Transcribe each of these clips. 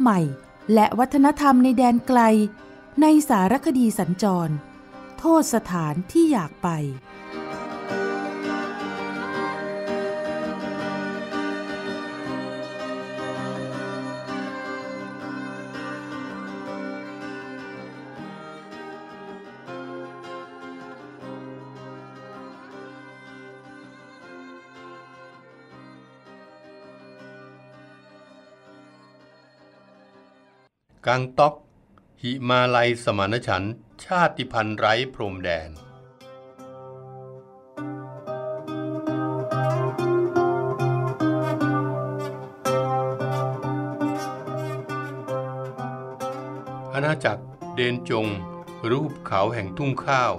ใหม่และวัฒนธรรมในแดนไกล ในสารคดีสัญจร โทษสถานที่อยากไปกังต๊อกหิมาลัยสมานฉันชาติพันธุ์ไร้พรมแดน อาณาจักรเดนจง รูปเขาแห่งทุ่งข้าว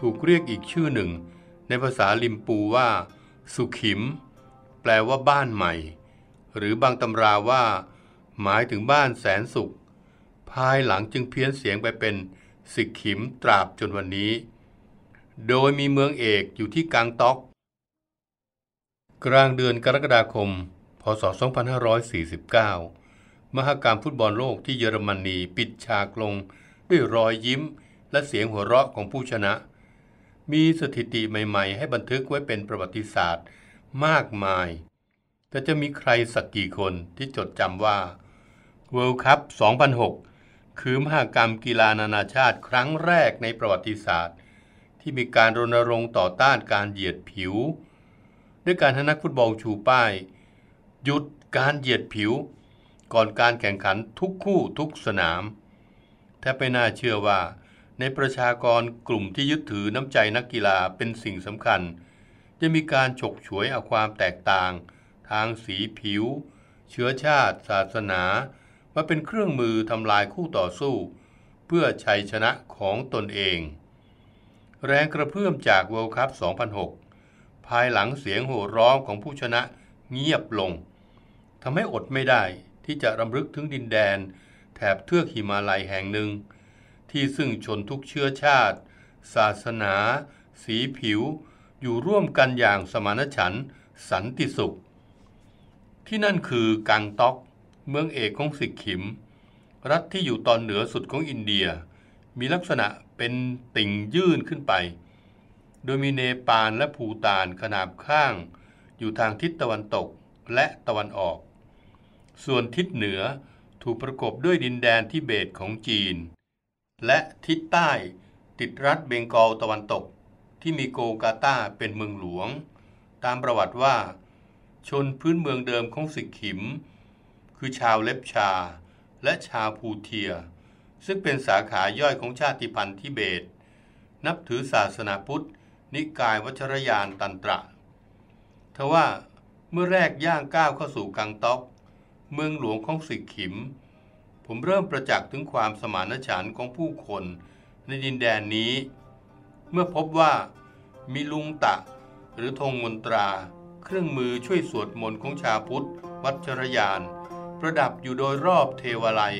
ถูกเรียกอีกชื่อหนึ่งในภาษาลิมปูว่า สุขิม แปลว่าบ้านใหม่ หรือบางตำราว่า หมายถึงบ้านแสนสุขภายหลังจึงเพี้ยนเสียงไปเป็นสิกขิมตราบจนวันนี้ โดยมีเมืองเอกอยู่ที่กังตอก กลางเดือนกรกฎาคม พศ 2549 มหกรรมฟุตบอลโลกที่เยอรมนีปิดฉากลงด้วยรอยยิ้มและเสียงหัวเราะของผู้ชนะ มีสถิติใหม่ๆ ให้บันทึกไว้เป็นประวัติศาสตร์มากมาย แต่จะมีใครสักกี่คนที่จดจำว่า World Cup 2006คือมหากรรมกีฬานานาชาติครั้งแรกในประวัติศาสตร์ ที่มีการรณรงค์ต่อต้านการเหยียดผิว ด้วยการให้นักฟุตบอลชูป้ายหยุดการเหยียดผิว ก่อนการแข่งขันทุกคู่ทุกสนามแทบไม่น่าเชื่อว่า ในประชากรกลุ่มที่ยึดถือน้ำใจนักกีฬาเป็นสิ่งสำคัญ จะมีการฉกฉวยเอาความแตกต่าง ทางสีผิว เชื้อชาติ ศาสนาาเป็นเครื่องมือทำลายคู่ต่อสู้ เพื่อชัยชนะของตนเอง แรงกระเพื่อมจากเวิลด์คัพ 2006 ภายหลังเสียงโห่ร้องของผู้ชนะเงียบลงทำให้อดไม่ได้ที่จะรำลึกถึงดินแดน แถบเทือกหิมาลัยแห่งหนึ่ง ที่ซึ่งชนทุกเชื้อชาติ ศาสนาสีผิว อยู่ร่วมกันอย่างสมานฉันสันติสุข ที่นั่นคือกังต๊อกเมืองเอกของสิกขิมรัฐที่อยู่ตอนเหนือสุดของอินเดียมีลักษณะเป็นติ่งยื่นขึ้นไป โดยมีเนปาลและภูตานขนาบข้าง อยู่ทางทิศตะวันตกและตะวันออก ส่วนทิศเหนือถูกประกบด้วยดินแดนที่เบตของจีน และทิศใต้ติดรัฐเบงกอลตะวันตก ที่มีโกกาตาเป็นเมืองหลวง ตามประวัติว่า ชนพื้นเมืองเดิมของสิกขิมคือชาวเล็บชาและชาวภูเทีย ซึ่งเป็นสาขาย่อยของชาติพันธุ์ทิเบต นับถือศาสนาพุทธ นิกายวัชรยานตันตระ ทว่า เมื่อแรกย่างก้าวเข้าสู่กังต๊อกเมืองหลวงของสิกขิม ผมเริ่มประจักษ์ถึงความสมานฉันท์ของผู้คนในดินแดนนี้ เมื่อพบว่ามีลุงตะหรือธงมนตรา เครื่องมือช่วยสวดมนต์ของชาวพุทธวัชรยานประดับอยู่โดยรอบเทวาลัย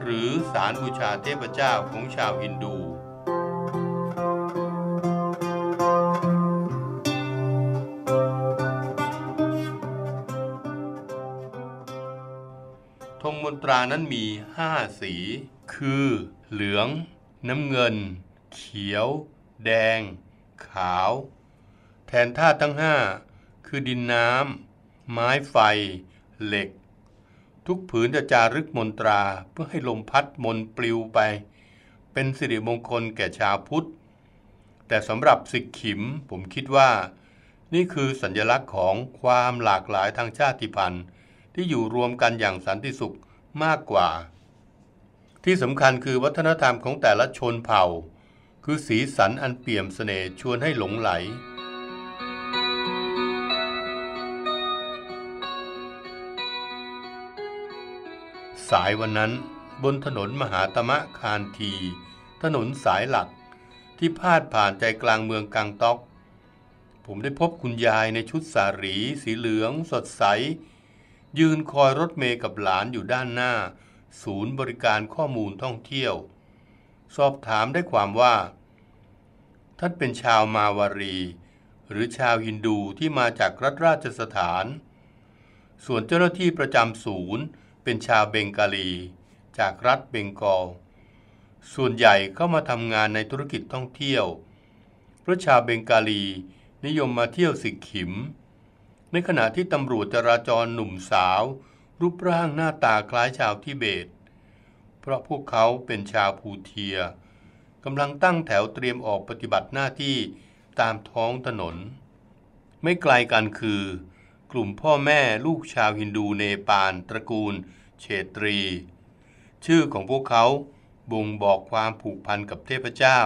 หรือสารบูชาเทพเจ้าของชาวฮินดู ธงมนตรานั้นมีห้าสี คือเหลือง น้ำเงิน เขียว แดง ขาว แทนธาตุทั้งห้าคือดินน้ำ ไม้ไฟ เหล็กทุกผืนจะจารึกมนตราเพื่อให้ลมพัดมนปลิวไปเป็นสิริมงคลแก่ชาวพุทธ แต่สำหรับสิกขิมผมคิดว่านี่คือสัญลักษณ์ของความหลากหลายทางชาติพันธุ์ ที่อยู่รวมกันอย่างสันติสุขมากกว่า ที่สำคัญคือวัฒนธรรมของแต่ละชนเผ่า คือสีสันอันเปี่ยมสเสน่ห์ชวนให้หลงไหลสายวันนั้นบนถนนมหาตมะคานทีถนนสายหลัก ที่พาดผ่านใจกลางเมืองกังต๊อก ผมได้พบคุณยายในชุดสารี สีเหลือง สดใส ยืนคอยรถเมย์กับหลานอยู่ด้านหน้า ศูนย์บริการข้อมูลท่องเที่ยว สอบถามได้ความว่าท่านเป็นชาวมาวารี หรือชาวฮินดูที่มาจากรัฐราชสถาน ส่วนเจ้าหน้าที่ประจำศูนย์เป็นชาวเบงกาลีจากรัฐเบงกอล ส่วนใหญ่เข้ามาทำงานในธุรกิจท่องเที่ยว เพราะชาวเบงกาลีนิยมมาเที่ยวสิกขิม ในขณะที่ตำรวจจราจรหนุ่มสาว รูปร่างหน้าตาคล้ายชาวทิเบต เพราะพวกเขาเป็นชาวภูเทียกำลังตั้งแถวเตรียมออกปฏิบัติหน้าที่ตามท้องถนน ไม่ไกลกันคือกลุ่มพ่อแม่ลูกชาวฮินดูเนปาลตระกูลเชตรี ชื่อของพวกเขาบ่งบอกความผูกพันกับเทพเจ้า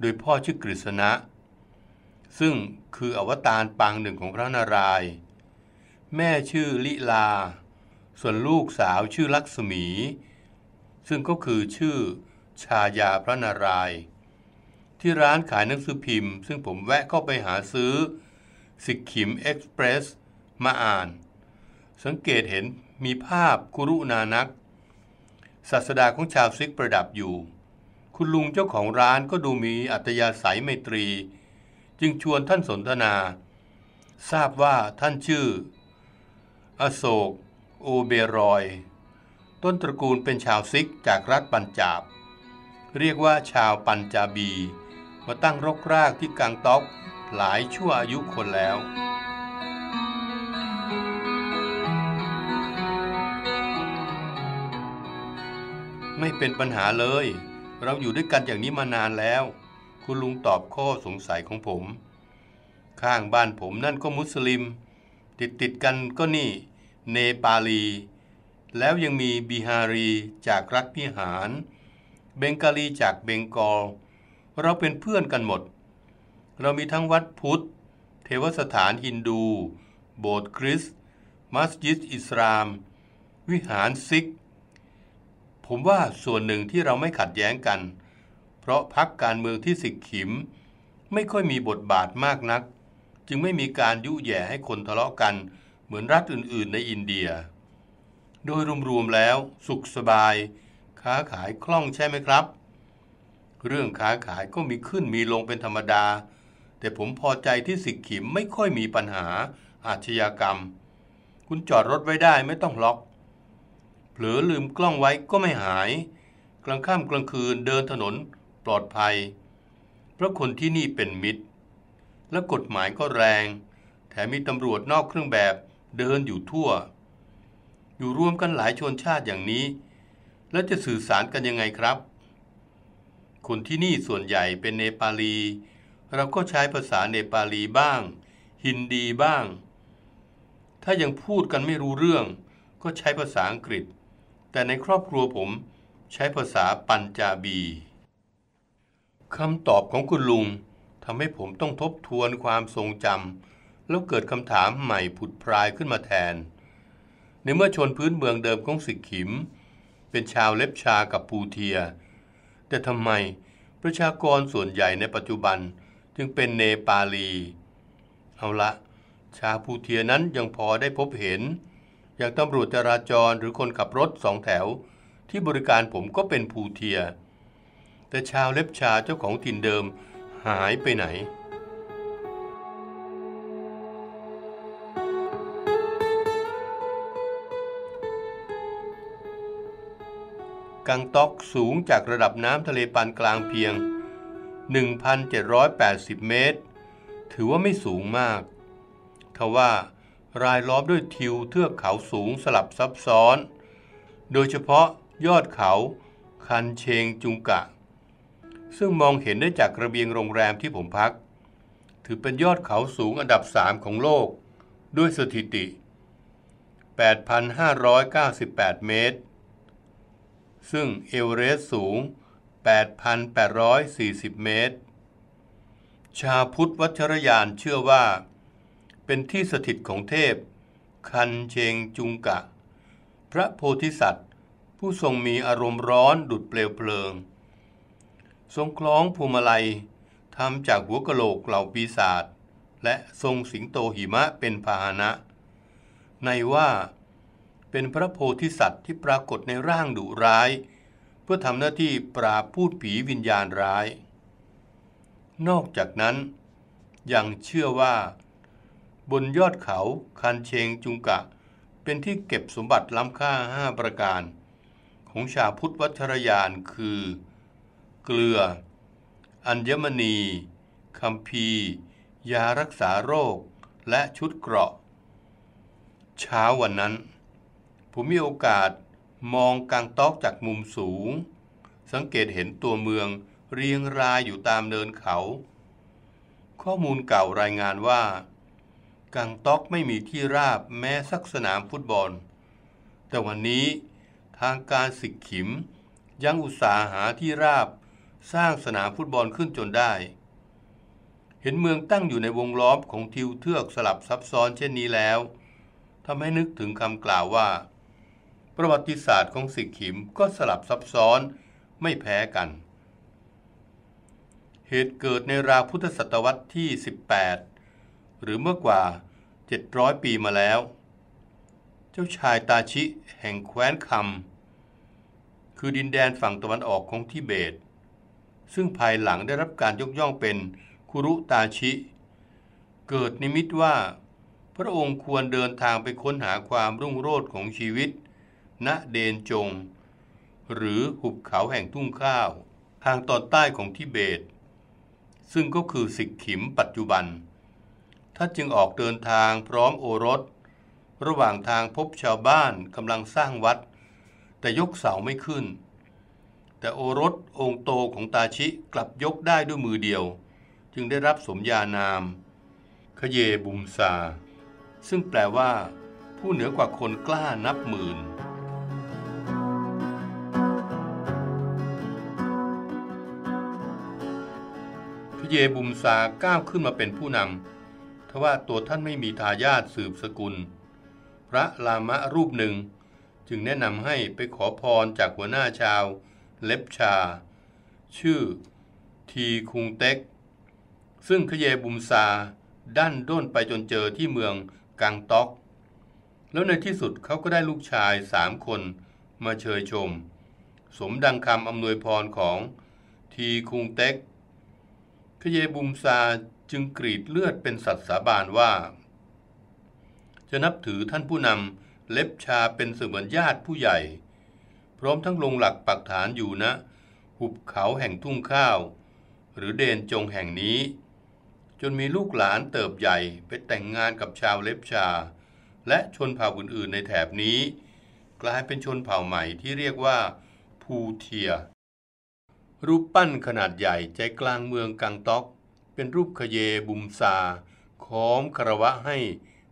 โดยพ่อชื่อกฤษณะ ซึ่งคืออวตารปางหนึ่งของพระนารายณ์แม่ชื่อลิลา ส่วนลูกสาวชื่อลักษมี ซึ่งก็คือชื่อชายาพระนารายณ์ที่ร้านขายหนังสือพิมพ์ ซึ่งผมแวะเข้าไปหาซื้อสิกขิมเอ็กซ์เพรส มาอ่าน สังเกตเห็นมีภาพคุรุนานัก ศาสดาของชาวซิก ประดับอยู่ คุณลุงเจ้าของร้านก็ดูมีอัตยาศัยไมตรี จึงชวนท่านสนทนา ทราบว่าท่านชื่อ อโศก โอเบรอย ต้นตระกูลเป็นชาวซิกจากรัฐปัญจาบ เรียกว่าชาวปัญจาบี มาตั้งรกรากที่กังต๊อกหลายชั่วอายุคนแล้ว ไม่เป็นปัญหาเลย เราอยู่ด้วยกันอย่างนี้มานานแล้ว คุณลุงตอบข้อสงสัยของผม ข้างบ้านผมนั่นก็มุสลิม ติดติดกันก็นี่เนปาลีแล้วยังมีบิฮารีจากรัฐพิหาร เบงกาลีจากเบงกอลเราเป็นเพื่อนกันหมดเรามีทั้งวัดพุทธ เทวสถานฮินดู โบสถ์คริสต์มัสยิดอิสลาม วิหารซิก ผมว่าส่วนหนึ่งที่เราไม่ขัดแย้งกัน เพราะพักการเมืองที่สิกขิม ไม่ค่อยมีบทบาทมากนัก จึงไม่มีการยุแย่ให้คนทะเลาะกัน เหมือนรัฐอื่นๆในอินเดีย โดยรวมๆแล้วสุขสบาย ค้าขายคล่องใช่ไหมครับ เรื่องค้าขายก็มีขึ้นมีลงเป็นธรรมดาแต่ผมพอใจที่สิกขิมไม่ค่อยมีปัญหาอาชญากรรม คุณจอดรถไว้ได้ไม่ต้องล็อก เผลอลืมกล้องไว้ก็ไม่หาย กลางค่ำกลางคืนเดินถนนปลอดภัย เพราะคนที่นี่เป็นมิตร และกฎหมายก็แรง แถมมีตำรวจนอกเครื่องแบบเดินอยู่ทั่ว อยู่รวมกันหลายชนชาติอย่างนี้ แล้วจะสื่อสารกันยังไงครับ คนที่นี่ส่วนใหญ่เป็นเนปาลีเราก็ใช้ภาษาเนปาลีบ้าง ฮินดีบ้าง ถ้ายังพูดกันไม่รู้เรื่อง ก็ใช้ภาษาอังกฤษ แต่ในครอบครัวผมใช้ภาษาปัญจาบีคำตอบของคุณลุงทำให้ผมต้องทบทวนความทรงจำแล้วเกิดคำถามใหม่ผุดพลายขึ้นมาแทน ในเมื่อชนพื้นเมืองเดิมของสิกขิม เป็นชาวเล็บชากับปูเทีย แต่ทำไมประชากรส่วนใหญ่ในปัจจุบันจึงเป็นเนปาลี เอาละ ชาพูเทียนั้นยังพอได้พบเห็น อย่างตำรวจจราจรหรือคนขับรถสองแถวที่บริการผมก็เป็นภูเทีย แต่ชาวเล็บชาเจ้าของถิ่นเดิมหายไปไหนกังต๊อกสูงจากระดับน้ำทะเลปานกลางเพียง1,780 เมตร ถือว่าไม่สูงมากทว่ารายล้อมด้วยทิวเทือกเขาสูงสลับซับซ้อน โดยเฉพาะยอดเขาคันเชงจุงกะ ซึ่งมองเห็นได้จากระเบียงโรงแรมที่ผมพัก ถือเป็นยอดเขาสูงอันดับสามของโลก ด้วยสถิติ 8,598 เมตร ซึ่งเอเวอเรสต์สูง8,840 เมตร ชาพุทธวัชรยานเชื่อว่าเป็นที่สถิตของเทพคันเชงจุงกะ พระโพธิสัตว์ ผู้ทรงมีอารมณ์ร้อนดุดเปลวเพลิง ทรงคล้องภูมาลัยทำจากหัวกะโหลกเหล่าปีศาจและทรงสิงโตหิมะเป็นพาหนะ ในว่าเป็นพระโพธิสัตว์ที่ปรากฏในร่างดุร้ายเพื่อทำหน้าที่ปราบพูดผีวิญญาณร้าย นอกจากนั้น ยังเชื่อว่า บนยอดเขาคันเชงจุงกะ เป็นที่เก็บสมบัติล้ำค่าห้าประการ ของชาวพุทธวัชรยานคือ เกลือ อัญมณี คัมภียารักษาโรคและชุดเกราะเช้าวันนั้นผมมีโอกาสมองกางต๊อกจากมุมสูง สังเกตเห็นตัวเมืองเรียงรายอยู่ตามเนินเขา ข้อมูลเก่ารายงานว่า กังต๊อกไม่มีที่ราบแม้สักสนามฟุตบอล แต่วันนี้ทางการสิกขิมยังอุตสาหาที่ราบสร้างสนามฟุตบอลขึ้นจนได้ เห็นเมืองตั้งอยู่ในวงล้อมของทิวเทือกสลับซับซ้อนเช่นนี้แล้วทำให้นึกถึงคำกล่าวว่าประวัติศาสตร์ของสิกขิมก็สลับซับซ้อนไม่แพ้กัน เหตุเกิดในราวพุทธศตวรรษที่ 18 หรือเมื่อกว่า 700 ปีมาแล้ว เจ้าชายตาชิแห่งแคว้นคำคือดินแดนฝั่งตะวันออกของทิเบต ซึ่งภายหลังได้รับการยกย่องเป็นคุรุตาชิ เกิดนิมิตว่า พระองค์ควรเดินทางไปค้นหาความรุ่งโรจน์ของชีวิตเณเดนจง หรือหุบเขาแห่งทุ่งข้าวทางตอนใต้ของทิเบต ซึ่งก็คือสิกขิมปัจจุบันท่านจึงออกเดินทางพร้อมโอรส ระหว่างทางพบชาวบ้านกำลังสร้างวัด แต่ยกเสาไม่ขึ้น แต่โอรสองค์โตของตาชิ กลับยกได้ด้วยมือเดียว จึงได้รับสมญานามขเยบุมซาซึ่งแปลว่า ผู้เหนือกว่าคนกล้านับหมื่นระเยบุมซาก้าวขึ้นมาเป็นผู้นำ ทว่าตัวท่านไม่มีทายาทสืบสกุล พระลามะรูปหนึ่ง จึงแนะนำให้ไปขอพรจากหัวหน้าชาว เล็บชา ชื่อทีคุงเต็ก ซึ่งขเยบุมซาด้านด้นไปจนเจอที่เมืองกังตอก แล้วในที่สุดเขาก็ได้ลูกชายสามคนมาเชยชม สมดังคำอำนวยพรของทีคุงเต็กระเยบุมซาจึงกรีดเลือดเป็นสัตว์สาบานว่า จะนับถือท่านผู้นำเล็บชาเป็นเสมือนญาติผู้ใหญ่ พร้อมทั้งลงหลักปักฐานอยู่นะ หุบเขาแห่งทุ่งข้าว หรือเดนจงแห่งนี้ จนมีลูกหลานเติบใหญ่ ไปแต่งงานกับชาวเล็บชา และชนเผ่าอื่นๆในแถบนี้ กลายเป็นชนเผ่าใหม่ที่เรียกว่าภูเทียรูปปั้นขนาดใหญ่ใจกลางเมืองกังต๊อก เป็นรูปขเยบุมซา ค้อมคารวะให้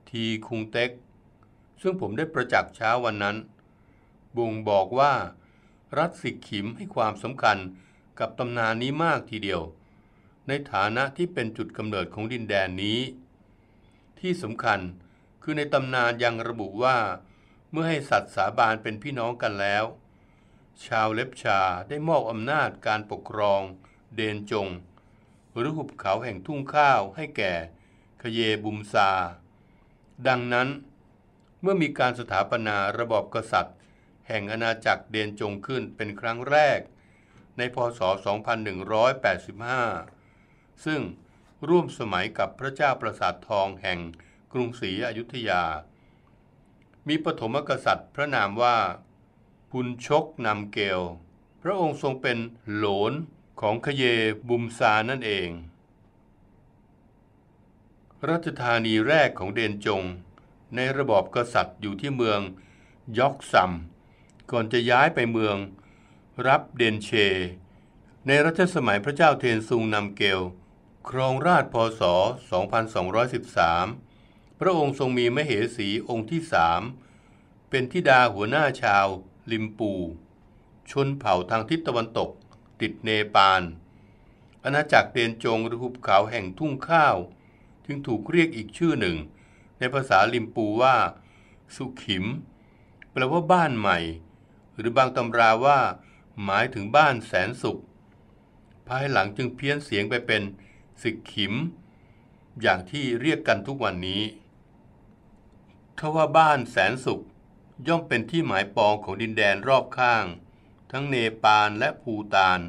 ทีคุงเต็ก ซึ่งผมได้ประจักษ์เช้าวันนั้นบ่งบอกว่ารัฐสิกขิมให้ความสำคัญกับตำนานนี้มากทีเดียว ในฐานะที่เป็นจุดกำเนิดของดินแดนนี้ ที่สำคัญคือในตำนานยังระบุว่า เมื่อให้สัตว์สาบานเป็นพี่น้องกันแล้วชาวเล็บชาได้มอบอำนาจการปกครองเดนจง หรือหุบเขาแห่งทุ่งข้าวให้แก่คเยบุมซาดังนั้น เมื่อมีการสถาปนาระบอบกษัตริย์ แห่งอาณาจักรเดนจงขึ้นเป็นครั้งแรก ในพศ2185 ซึ่งร่วมสมัยกับพระเจ้าประสาททองแห่งกรุงศรีอยุธยา มีปฐมกษัตริย์พระนามว่าพุนชกนำเกลพระองค์ทรงเป็นโหลนของขเยบุมซานั่นเองรัชธานีแรกของเดนจงในระบอบกษัตริย์อยู่ที่เมืองยอกซัมก่อนจะย้ายไปเมืองรับเดนเช ในรัชสมัยพระเจ้าเทนซุงนำเกลครองราชพศ2213 พระองค์ทรงมีมเหสีองค์ที่สามเป็นทิดาหัวหน้าชาวลิมปู ชนเผ่าทางทิศตะวันตก ติดเนปาลอาณาจักรเดนจงหรือหุบเขาแห่งทุ่งข้าวจึงถูกเรียกอีกชื่อหนึ่ง ในภาษาลิมปูว่า สุขิมแปลว่าบ้านใหม่ หรือบางตำราว่า หมายถึงบ้านแสนสุข ภายหลังจึงเพี้ยนเสียงไปเป็นสิกขิม อย่างที่เรียกกันทุกวันนี้ทาว่าบ้านแสนสุขย่อมเป็นที่หมายปองของดินแดนรอบข้าง ทั้งเนปาลและภูตาน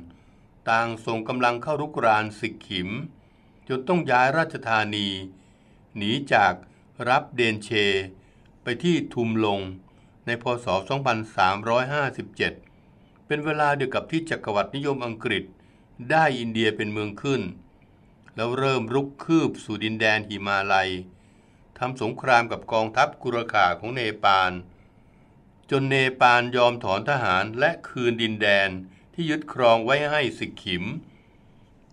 ต่างส่งกำลังเข้ารุกรานสิกขิมจนต้องย้ายราชธานี หนีจากรับเดนเชไปที่ทุมลง ในพศ2357 เป็นเวลาเดียวกับที่จักรวรรดินิยมอังกฤษได้อินเดียเป็นเมืองขึ้น แล้วเริ่มรุกคืบสู่ดินแดนหิมาลัยทำสงครามกับกองทัพกุรข่าของเนปาลจนเนปาลยอมถอนทหารและคืนดินแดนที่ยึดครองไว้ให้สิกขิม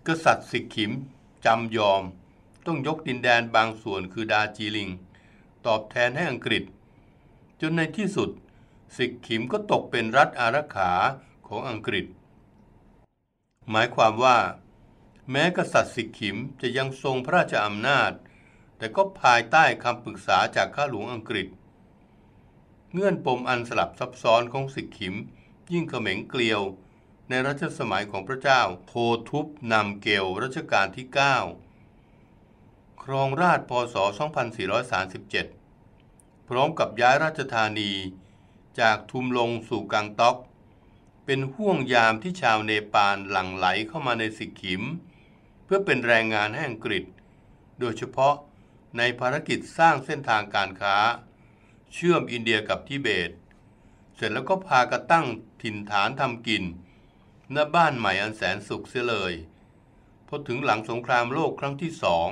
กษัตริย์สิกขิมจำยอมต้องยกดินแดนบางส่วนคือดาจีลิง ตอบแทนให้อังกฤษ จนในที่สุด สิกขิมก็ตกเป็นรัฐอารักขาของอังกฤษ หมายความว่า แม้กษัตริย์สิกขิมจะยังทรงพระราชอำนาจ แต่ก็ภายใต้คำปรึกษาจากข้าหลวงอังกฤษเงื่อนปมอันสลับซับซ้อนของสิกขิมยิ่งเขม็งเกลียวในรัชสมัยของพระเจ้าโพทุบนำเกลรัชกาลที่ 9 ครองราชพศ 2437 พร้อมกับย้ายราชธานีจากทุมลงสู่กังต๊อก เป็นห่วงยามที่ชาวเนปาลหลั่งไหลเข้ามาในสิกขิม เพื่อเป็นแรงงานให้อังกฤษ โดยเฉพาะในภารกิจสร้างเส้นทางการค้าเชื่อมอินเดียกับทิเบต เสร็จแล้วก็พากันตั้งถิ่นฐานทำกินณบ้านใหม่อันแสนสุขเสียเลย พอถึงหลังสงครามโลกครั้งที่สอง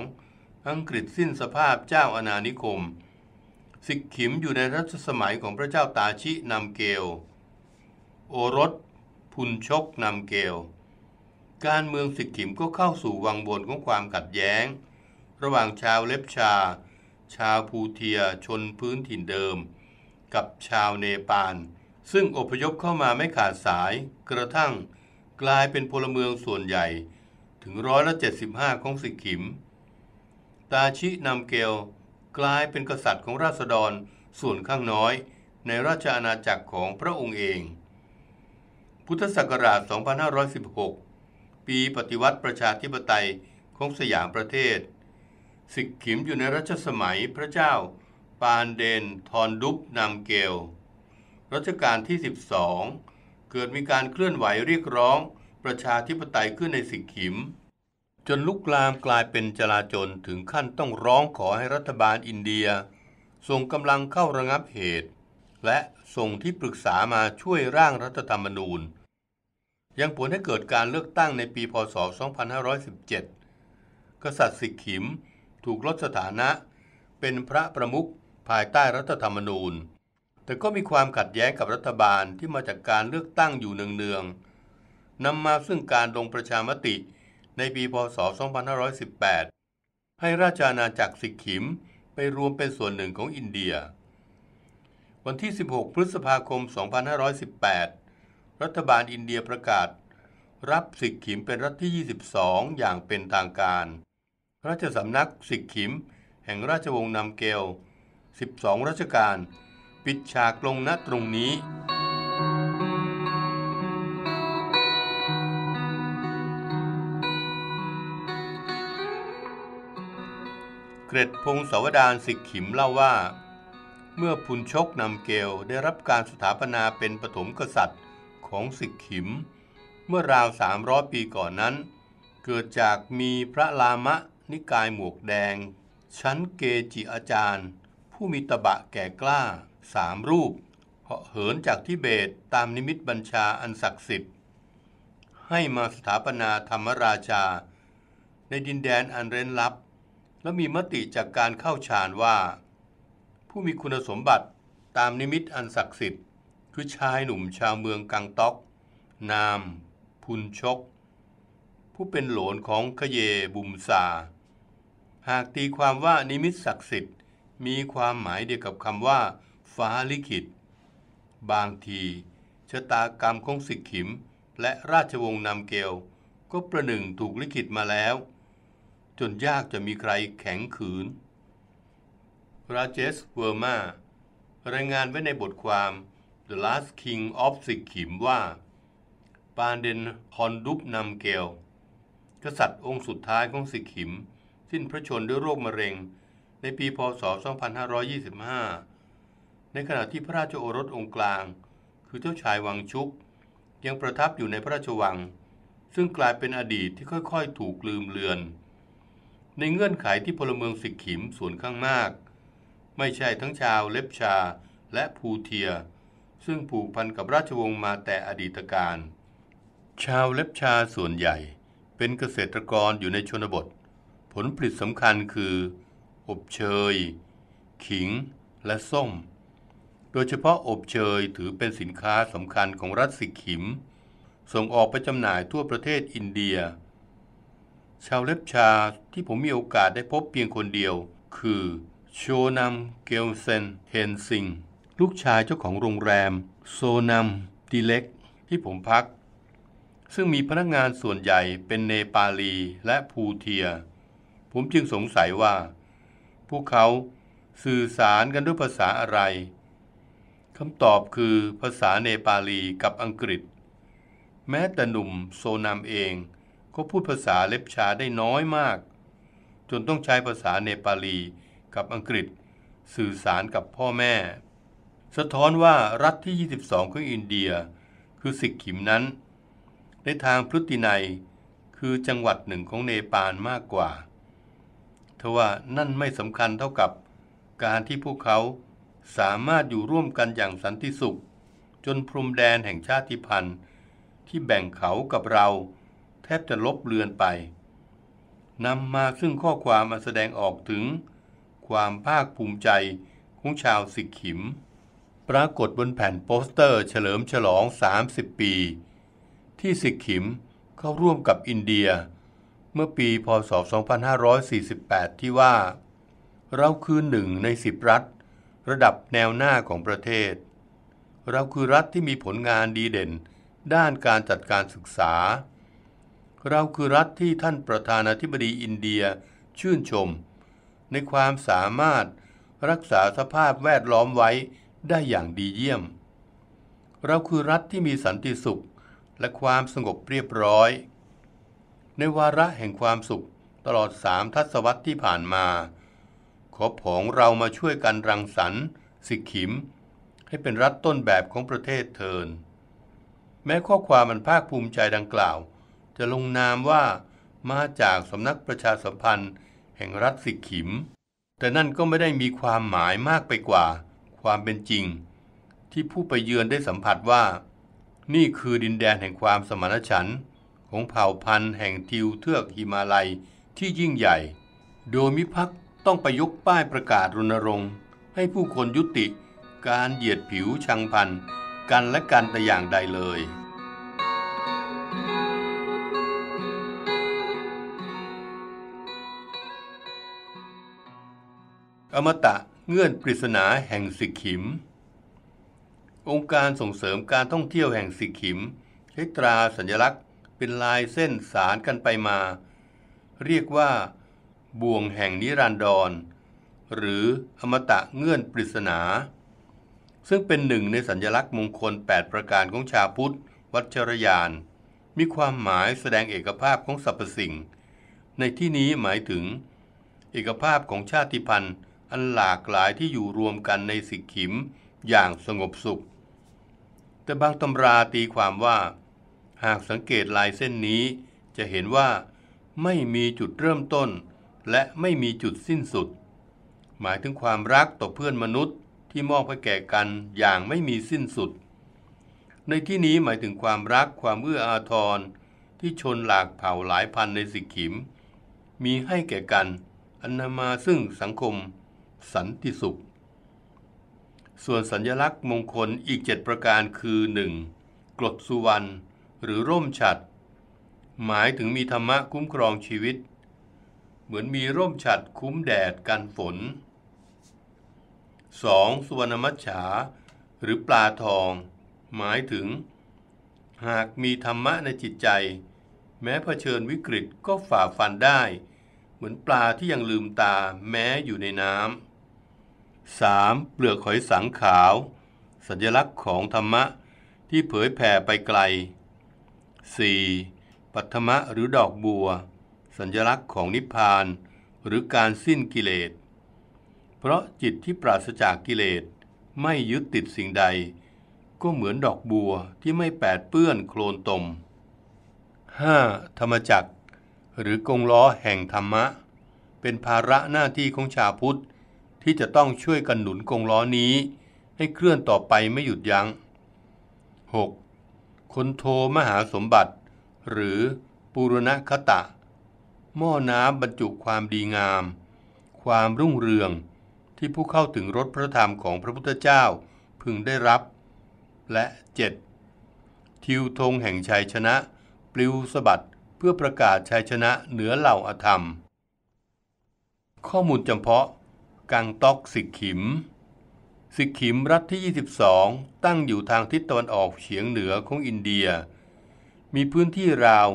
อังกฤษสิ้นสภาพเจ้าอาณานิคม สิกขิมอยู่ในรัชสมัยของพระเจ้าตาชินำเกลโอรสพุนชกนำเกลการเมืองสิกขิมก็เข้าสู่วังวนของความขัดแย้ง ระหว่างชาวเล็บชาชาวภูเทียชนพื้นถิ่นเดิมกับชาวเนปาลซึ่งอพยพเข้ามาไม่ขาดสายกระทั่งกลายเป็นพลเมืองส่วนใหญ่ถึงร้อยละ75 ของสิกิม ตาชินำเกลกลายเป็นกษัตริย์ของราษฎรส่วนข้างน้อยในราชอาณาจักรของพระองค์เอง พุทธศักราช 2516 ปีปฏิวัติประชาธิปไตยของสยามประเทศสิกขิมอยู่ในรัชสมัยพระเจ้า ปานเดน ทอนดุบนามเกลรัชกาลที่ 12 เกิดมีการเคลื่อนไหวเรียกร้องประชาธิปไตยขึ้นในสิกขิม จนลุกลามกลายเป็นจลาจลถึงขั้นต้องร้องขอให้รัฐบาลอินเดียส่งกำลังเข้าระงับเหตุ และส่งที่ปรึกษามาช่วยร่างรัฐธรรมนูญ ยังผลให้เกิดการเลือกตั้งในปีพศ2517 กษัตริย์สิกขิมถูกลดสถานะเป็นพระประมุขภายใต้รัฐธรรมนูญ แต่ก็มีความขัดแย้งกับรัฐบาลที่มาจากการเลือกตั้งอยู่เนืองๆ นำมาซึ่งการลงประชามติในปีพศ 2518 ให้ราชอาณาจักรสิกขิมไปรวมเป็นส่วนหนึ่งของอินเดีย วันที่ 16 พฤษภาคม 2518 รัฐบาลอินเดียประกาศ รับสิกขิมเป็นรัฐที่ 22 อย่างเป็นทางการพระราชสำนักสิกขิมแห่งราชวงศ์นำเกล12รัชกาลปิดฉากลงณตรงนี้ เกรดพงศาวดารสิกขิม เล่าว่า เมื่อพุนชกนำเกลได้รับการสถาปนาเป็นปฐมกษัตริย์ของสิกขิม เมื่อราว 300 ปีก่อนนั้น เกิดจากมีพระลามะนิกายหมวกแดง ชั้นเกจิอาจารย์ ผู้มีตบะแก่กล้าสามรูปเหาะเหินจากทิเบตตามนิมิตบัญชาอันศักดิ์สิทธิ์ให้มาสถาปนาธรรมราชา ในดินแดนอันเร้นลับ และมีมติจากการเข้าฌานว่า ผู้มีคุณสมบัติตามนิมิตอันศักดิ์สิทธิ์คือชายหนุ่มชาวเมืองกังต๊อก นาม พุนชก ผู้เป็นหลนของขเยบุมซาหากตีความว่านิมิตศักดิ์สิทธิ์มีความหมายเดียวกับคำว่า ฟ้าลิขิตบางที ชะตากรรมของสิกขิม และราชวงศ์นำเกลก็ประหนึ่งถูกลิขิตมาแล้ว จนยากจะมีใครแข็งขืนราเจสเวอร์มารายงานไว้ในบทความ The Last King of Sikkim ว่าปานเดนฮอนดุปนำเกลกษัตริย์องค์สุดท้ายของสิกขิมสิ้นพระชนด้วยโรคมะเร็ง ในปีพศ 2525 ในขณะที่พระราชโอรสองค์กลาง คือเจ้าชายวังชุก ยังประทับอยู่ในพระราชวัง ซึ่งกลายเป็นอดีตที่ค่อยๆ ถูกลืมเลือน ในเงื่อนไขที่พลเมืองสิกขิมส่วนข้างมาก ไม่ใช่ทั้งชาวเล็บชาและภูเทีย ซึ่งผูกพันกับราชวงศ์มาแต่อดีตการ ชาวเล็บชาส่วนใหญ่เป็นเกษตรกรอยู่ในชนบทผลผลิตสำคัญคือ อบเชย ขิง และส้ม โดยเฉพาะอบเชยถือเป็นสินค้าสำคัญของรัฐสิกิม ส่งออกไปจำหน่ายทั่วประเทศอินเดีย ชาวเล็บชาที่ผมมีโอกาสได้พบเพียงคนเดียวคือโชนัมเกลเซนเฮนซิงลูกชายเจ้าของโรงแรมโซนัมดิเล็กที่ผมพัก ซึ่งมีพนักงานส่วนใหญ่เป็นเนปาลีและภูเทียผมจึงสงสัยว่า พวกเขาสื่อสารกันด้วยภาษาอะไรคำตอบคือภาษาเนปาลีกับอังกฤษ แม้แต่หนุ่มโซนามเอง ก็พูดภาษาเล็บชาได้น้อยมาก จนต้องใช้ภาษาเนปาลีกับอังกฤษ สื่อสารกับพ่อแม่ สะท้อนว่ารัฐที่ 22ของอินเดียคือสิกขิมนั้น ในทางพฤตินัยคือจังหวัดหนึ่งของเนปาลมากกว่าทว่านั่นไม่สำคัญเท่ากับการที่พวกเขาสามารถอยู่ร่วมกันอย่างสันติสุข จนพรมแดนแห่งชาติพันธุ์ ที่แบ่งเขากับเราแทบจะลบเลือนไปนำมาซึ่งข้อความมาแสดงออกถึงความภาคภูมิใจของชาวสิกขิม ปรากฏบนแผ่นโปสเตอร์เฉลิมฉลอง 30 ปีที่สิกขิมเข้าร่วมกับอินเดียมื่อปีพศ 2548 ที่ว่า เราคือหนึ่งในสิบรัฐ ระดับแนวหน้าของประเทศ เราคือรัฐที่มีผลงานดีเด่น ด้านการจัดการศึกษา เราคือรัฐที่ท่านประธานาธิบดีอินเดียชื่นชม ในความสามารถรักษาสภาพแวดล้อมไว้ได้อย่างดีเยี่ยม เราคือรัฐที่มีสันติสุขและความสงบเรียบร้อยในวาระแห่งความสุขตลอดสามทศวรรษที่ผ่านมา ขอผองเรามาช่วยกันรังสรรค์สิกขิม ให้เป็นรัฐต้นแบบของประเทศเทิน แม้ข้อความมันภาคภูมิใจดังกล่าว จะลงนามว่ามาจากสำนักประชาสัมพันธ์แห่งรัฐสิกขิม แต่นั่นก็ไม่ได้มีความหมายมากไปกว่า ความเป็นจริง ที่ผู้ไปเยือนได้สัมผัสว่า นี่คือดินแดนแห่งความสมานฉันท์ของเผ่าพันธุ์แห่งทิวเทือกหิมาลัยที่ยิ่งใหญ่ โดยมิพักต้องไปยกป้ายประกาศรณรงค์ ให้ผู้คนยุติการเหยียดผิวชังพันธุ์กันและกันแต่อย่างใดเลย อมตะเงื่อนปริศนาแห่งสิขิม องค์การส่งเสริมการท่องเที่ยวแห่งสิขิมใช้ตราสัญลักษณ์เป็นลายเส้นสารกันไปมา เรียกว่าบ่วงแห่งนิรันดร หรืออมตะเงื่อนปริศนา ซึ่งเป็นหนึ่งในสัญลักษณ์มงคล 8 ประการของชาพุทธ วัชรยาน มีความหมายแสดงเอกภาพของสรรพสิ่ง ในที่นี้หมายถึง เอกภาพของชาติพันธุ์อันหลากหลายที่อยู่รวมกันในสิกขิม อย่างสงบสุข แต่บางตำราตีความว่าหากสังเกตลายเส้นนี้จะเห็นว่าไม่มีจุดเริ่มต้นและไม่มีจุดสิ้นสุด หมายถึงความรักต่อเพื่อนมนุษย์ที่มอบให้แก่กันอย่างไม่มีสิ้นสุด ในที่นี้หมายถึงความรักความเอื้ออาทร ที่ชนหลากเผ่าหลายพันในสิกขิม มีให้แก่กันอันนำมาซึ่งสังคม สันติสุข ส่วนสัญลักษณ์มงคลอีก 7 ประการคือ 1. กรดสุวรรณหรือร่มฉัดหมายถึงมีธรรมะคุ้มครองชีวิต เหมือนมีร่มฉัดคุ้มแดดกันฝน 2. สุวรรณมัจฉา หรือปลาทอง หมายถึง หากมีธรรมะในจิตใจ แม้เผชิญวิกฤตก็ฝ่าฟันได้ เหมือนปลาที่ยังลืมตาแม้อยู่ในน้ำ 3. เปลือกหอยสังขาว สัญลักษณ์ของธรรมะที่เผยแผ่ไปไกล 4. ปัทมะหรือดอกบัว สัญลักษณ์ของนิพพานหรือการสิ้นกิเลสเพราะจิตที่ปราศจากกิเลสไม่ยึดติดสิ่งใด ก็เหมือนดอกบัวที่ไม่แปดเปื้อนโคลนตม 5. ธรรมจักร หรือกงล้อแห่งธรรมะ เป็นภาระหน้าที่ของชาวพุทธที่จะต้องช่วยกันหนุนกงล้อนี้ ให้เคลื่อนต่อไปไม่หยุดยัง้ง 6. คนโทมหาสมบัติ หรือปุรณคตะหม้อน้ำบรรจุความดีงาม ความรุ่งเรืองที่ผู้เข้าถึงรสพระธรรมของพระพุทธเจ้าพึงได้รับ และ 7. ทิวธงแห่งชัยชนะปลิวสะบัดเพื่อประกาศชัยชนะเหนือเหล่าอธรรม ข้อมูลจำเพาะกังตอกสิกขิมสิกขิมรัฐที่ 22 ตั้งอยู่ทางทิศตะวันออกเฉียงเหนือของอินเดีย มีพื้นที่ราว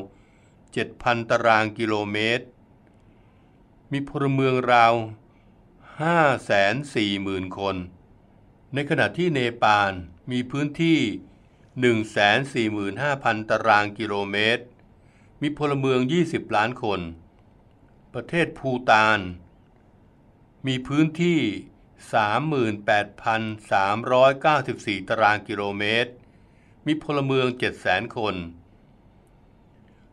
7,000ตารางกิโลเมตร มีพลเมืองราว 540,000 คน ในขณะที่เนปาลมีพื้นที่ 145,000ตารางกิโลเมตร มีพลเมือง 20 ล้านคน ประเทศภูตาน มีพื้นที่38,394 ตารางกิโลเมตร มีพลเมือง700,000คน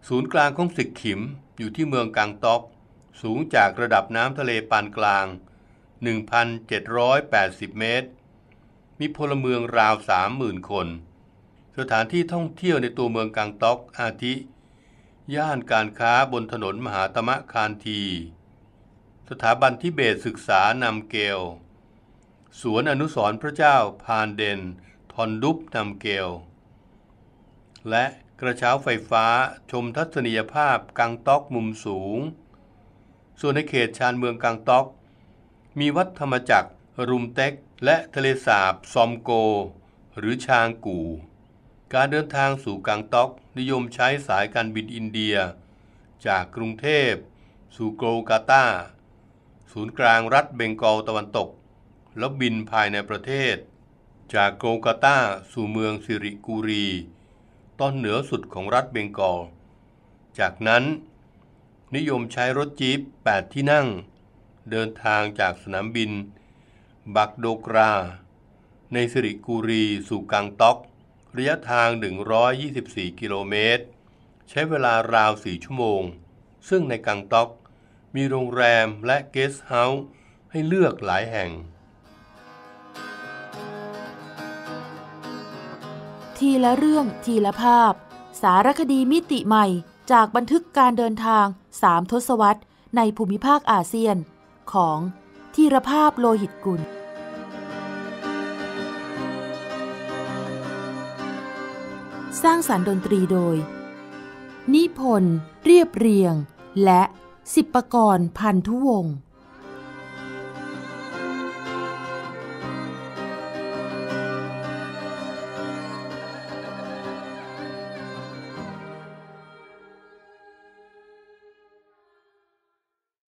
ศูนย์กลางของสิกขิมอยู่ที่เมืองกังตอก สูงจากระดับน้ำทะเลปานกลาง 1,780 เมตร มีพลเมืองราว 30,000 คน สถานที่ท่องเที่ยวในตัวเมืองกังตอกอาทิ ย่านการค้าบนถนนมหาตมะคานที สถาบันทิเบตศึกษานำเกลสวนอนุสรพระเจ้าพานเดน ทอนดุบนำเกล และกระเช้าไฟฟ้าชมทัศนียภาพกังต๊อกมุมสูง ส่วนในเขตชานเมืองกังต๊อก มีวัดธรรมจักร รุมเต็ก และทะเลสาบซอมโก หรือชางกู การเดินทางสู่กังต๊อกนิยมใช้สายการบินอินเดีย จากกรุงเทพสู่โกลกาตา ศูนย์กลางรัฐเบงกอลตะวันตกแล้วบินภายในประเทศ จากโกลกาตาสู่เมืองสิริกูรี ตอนเหนือสุดของรัฐเบงกอล จากนั้น นิยมใช้รถจี๊ป8 ที่นั่ง เดินทางจากสนามบินบักโดกรา ในสิริกูรี สู่กังต็อกระยะทาง 124กิโลเมตรใช้เวลาราว 4 ชั่วโมง ซึ่งในกังต็อกมีโรงแรมและเกสต์เฮาส์ให้เลือกหลายแห่งทีละเรื่องทีละภาพ สารคดีมิติใหม่จากบันทึกการเดินทางสามทศวรรษในภูมิภาคอาเซียน ของทีรภาพโลหิตกุล สร้างสารรค์ดนตรีโดย นิพนธ์เรียบเรียง และสิบประกรพันธุวงศ์